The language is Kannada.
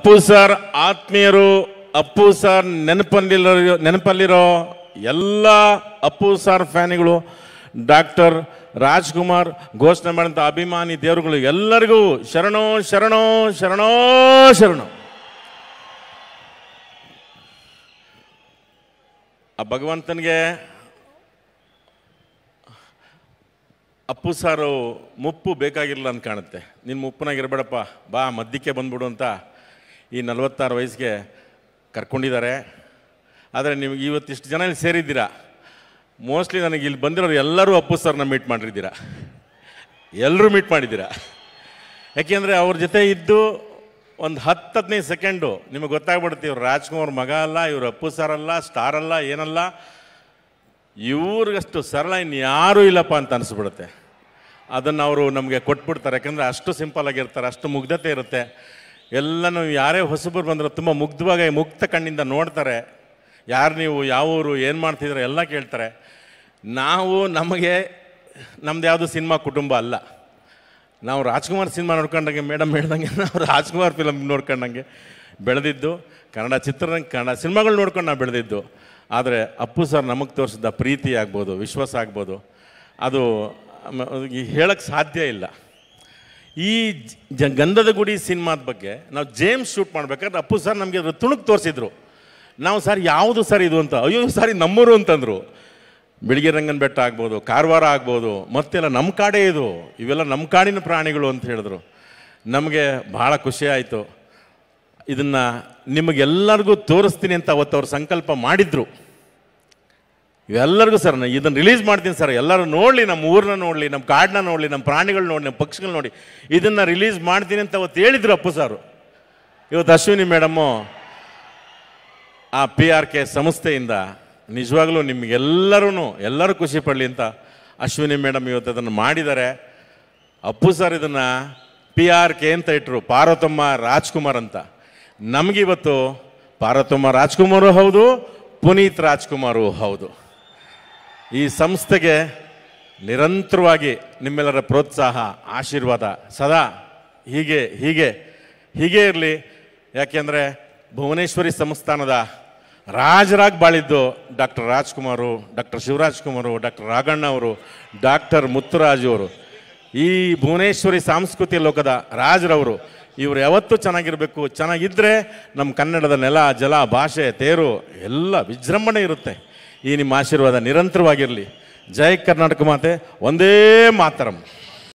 ಅಪ್ಪು ಸರ್ ಆತ್ಮೀಯರು ಅಪ್ಪು ಸರ್ ನೆನಪಲ್ಲಿರೋ ನೆನಪಲ್ಲಿರೋ ಎಲ್ಲ ಅಪ್ಪು ಸರ್ ಫ್ಯಾನಿಗಳು ಡಾಕ್ಟರ್ ರಾಜ್ಕುಮಾರ್ ಘೋಷಣೆ ಮಾಡಿದಂಥ ಅಭಿಮಾನಿ ದೇವರುಗಳು ಎಲ್ಲರಿಗೂ ಶರಣೋ ಶರಣೋ ಶರಣೋ ಶರಣೋ ಆ ಭಗವಂತನಿಗೆ ಅಪ್ಪು ಸಾರು ಮುಪ್ಪು ಬೇಕಾಗಿರಲಿಲ್ಲ ಅಂತ ಕಾಣುತ್ತೆ ನಿನ್ನ ಇರಬೇಡಪ್ಪ ಬಾ ಮದ್ಯಕ್ಕೆ ಬಂದ್ಬಿಡು ಅಂತ ಈ ನಲವತ್ತಾರು ವಯಸ್ಸಿಗೆ ಕರ್ಕೊಂಡಿದ್ದಾರೆ ಆದರೆ ನಿಮಗೆ ಇವತ್ತಿಷ್ಟು ಜನ ಇಲ್ಲಿ ಸೇರಿದ್ದೀರಾ ಮೋಸ್ಟ್ಲಿ ನನಗೆ ಇಲ್ಲಿ ಬಂದಿರೋರು ಎಲ್ಲರೂ ಅಪ್ಪು ಸರ್ನ ಮೀಟ್ ಮಾಡಿದ್ದೀರಾ ಎಲ್ಲರೂ ಮೀಟ್ ಮಾಡಿದ್ದೀರಾ ಯಾಕೆಂದರೆ ಅವ್ರ ಜೊತೆ ಇದ್ದು ಒಂದು ಹತ್ತು ಹದಿನೈದು ಸೆಕೆಂಡು ನಿಮಗೆ ಗೊತ್ತಾಗ್ಬಿಡುತ್ತೆ ಇವ್ರು ರಾಜ್ಕುಮಾರ್ ಮಗ ಅಲ್ಲ ಇವರು ಅಪ್ಪು ಸರ್ ಅಲ್ಲ ಸ್ಟಾರ್ ಅಲ್ಲ ಏನಲ್ಲ ಇವ್ರಿಗಷ್ಟು ಸರಳ ಯಾರೂ ಇಲ್ಲಪ್ಪ ಅಂತ ಅನಿಸ್ಬಿಡುತ್ತೆ ಅದನ್ನು ಅವರು ನಮಗೆ ಕೊಟ್ಬಿಡ್ತಾರೆ ಯಾಕಂದರೆ ಅಷ್ಟು ಸಿಂಪಲ್ ಆಗಿರ್ತಾರೆ ಅಷ್ಟು ಮುಗ್ಧತೆ ಇರುತ್ತೆ ಎಲ್ಲನೂ ಯಾರೇ ಹೊಸಬರು ಬಂದರೂ ತುಂಬ ಮುಗ್ಧವಾಗಿ ಮುಕ್ತ ಕಣ್ಣಿಂದ ನೋಡ್ತಾರೆ ಯಾರು ನೀವು ಯಾವ ಊರು ಏನು ಮಾಡ್ತಿದ್ರೆ ಎಲ್ಲ ಕೇಳ್ತಾರೆ ನಾವು ನಮಗೆ ನಮ್ದು ಯಾವುದು ಸಿನಿಮಾ ಕುಟುಂಬ ಅಲ್ಲ ನಾವು ರಾಜ್ಕುಮಾರ್ ಸಿನಿಮಾ ನೋಡ್ಕೊಂಡಂಗೆ ಮೇಡಮ್ ಹೇಳ್ದಂಗೆ ನಾವು ರಾಜ್ಕುಮಾರ್ ಫಿಲಮ್ ನೋಡ್ಕೊಂಡಂಗೆ ಬೆಳೆದಿದ್ದು ಕನ್ನಡ ಚಿತ್ರರಂಗ ಕನ್ನಡ ಸಿನಿಮಾಗಳು ನೋಡ್ಕೊಂಡು ನಾವು ಬೆಳೆದಿದ್ದು ಆದರೆ ಅಪ್ಪು ಸರ್ ನಮಗೆ ತೋರಿಸಿದ ಪ್ರೀತಿ ಆಗ್ಬೋದು ವಿಶ್ವಾಸ ಆಗ್ಬೋದು ಅದು ಹೇಳಕ್ಕೆ ಸಾಧ್ಯ ಇಲ್ಲ ಈ ಗಂಧದ ಗುಡಿ ಸಿನಿಮಾದ ಬಗ್ಗೆ ನಾವು ಜೇಮ್ಸ್ ಶೂಟ್ ಮಾಡ್ಬೇಕಾದ್ರೆ ಅಪ್ಪು ಸರ್ ನಮಗೆ ತುಣುಕ್ ತೋರಿಸಿದ್ರು ನಾವು ಸರ್ ಯಾವುದು ಸರ್ ಇದು ಅಂತ ಅಯ್ಯೋ ಸರ್ ನಮ್ಮೂರು ಅಂತಂದರು ಬಿಳಿಗೆ ರಂಗನ ಬೆಟ್ಟ ಆಗ್ಬೋದು ಕಾರವಾರ ಆಗ್ಬೋದು ಮತ್ತೆಲ್ಲ ನಮ್ಮ ಕಾಡೇ ಇದು ಇವೆಲ್ಲ ನಮ್ಮ ಕಾಡಿನ ಪ್ರಾಣಿಗಳು ಅಂತ ಹೇಳಿದ್ರು ನಮಗೆ ಭಾಳ ಖುಷಿ ಆಯಿತು ಇದನ್ನು ನಿಮಗೆಲ್ಲರಿಗೂ ತೋರಿಸ್ತೀನಿ ಅಂತ ಅವತ್ತು ಅವ್ರು ಸಂಕಲ್ಪ ಮಾಡಿದರು ಇವೆಲ್ಲರಿಗೂ ಸರ್ ಇದನ್ನು ರಿಲೀಸ್ ಮಾಡ್ತೀನಿ ಸರ್ ಎಲ್ಲರೂ ನೋಡಲಿ ನಮ್ಮ ಊರನ್ನ ನೋಡಲಿ ನಮ್ಮ ಕಾಡನ್ನ ನೋಡಲಿ ನಮ್ಮ ಪ್ರಾಣಿಗಳು ನೋಡಿ ನಮ್ಮ ಪಕ್ಷಿಗಳು ನೋಡಿ ಇದನ್ನು ರಿಲೀಸ್ ಮಾಡ್ತೀನಿ ಅಂತ ಅವತ್ತು ಹೇಳಿದ್ರು ಅಪ್ಪು ಸಾರು ಇವತ್ತು ಅಶ್ವಿನಿ ಮೇಡಮ್ಮು ಆ ಪಿ ಆರ್ ಕೆ ಸಂಸ್ಥೆಯಿಂದ ನಿಜವಾಗ್ಲೂ ನಿಮಗೆಲ್ಲರೂ ಎಲ್ಲರೂ ಖುಷಿ ಪಡಲಿ ಅಂತ ಅಶ್ವಿನಿ ಮೇಡಮ್ ಇವತ್ತು ಅದನ್ನು ಮಾಡಿದ್ದಾರೆ ಅಪ್ಪು ಸರ್ ಇದನ್ನು ಪಿ ಆರ್ ಕೆ ಅಂತ ಇಟ್ಟರು ಪಾರ್ವತಮ್ಮ ರಾಜ್ಕುಮಾರ್ ಅಂತ ನಮಗಿವತ್ತು ಪಾರ್ವತಮ್ಮ ರಾಜ್ಕುಮಾರು ಹೌದು ಪುನೀತ್ ರಾಜ್ಕುಮಾರು ಹೌದು ಈ ಸಂಸ್ಥೆಗೆ ನಿರಂತರವಾಗಿ ನಿಮ್ಮೆಲ್ಲರ ಪ್ರೋತ್ಸಾಹ ಆಶೀರ್ವಾದ ಸದಾ ಹೀಗೆ ಹೀಗೆ ಹೀಗೆ ಇರಲಿ ಯಾಕೆಂದರೆ ಭುವನೇಶ್ವರಿ ಸಂಸ್ಥಾನದ ರಾಜರಾಗಿ ಬಾಳಿದ್ದು doctor Rajkumar doctor Shivarajkumar doctor Raghanna ಅವರು ಡಾಕ್ಟರ್ ಮುತ್ತುರಾಜು ಅವರು ಈ ಭುವನೇಶ್ವರಿ ಸಾಂಸ್ಕೃತಿಕ ಲೋಕದ ರಾಜರವರು ಇವರು ಯಾವತ್ತೂ ಚೆನ್ನಾಗಿರಬೇಕು ಚೆನ್ನಾಗಿದ್ದರೆ ನಮ್ಮ ಕನ್ನಡದ ನೆಲ ಜಲ ಭಾಷೆ ತೇರು ಎಲ್ಲ ವಿಜೃಂಭಣೆ ಇರುತ್ತೆ ಈ ನಿಮ್ಮ ಆಶೀರ್ವಾದ ನಿರಂತರವಾಗಿರಲಿ ಜೈ ಕರ್ನಾಟಕ ಮಾತೆ ಒಂದೇ ಮಾತರಂ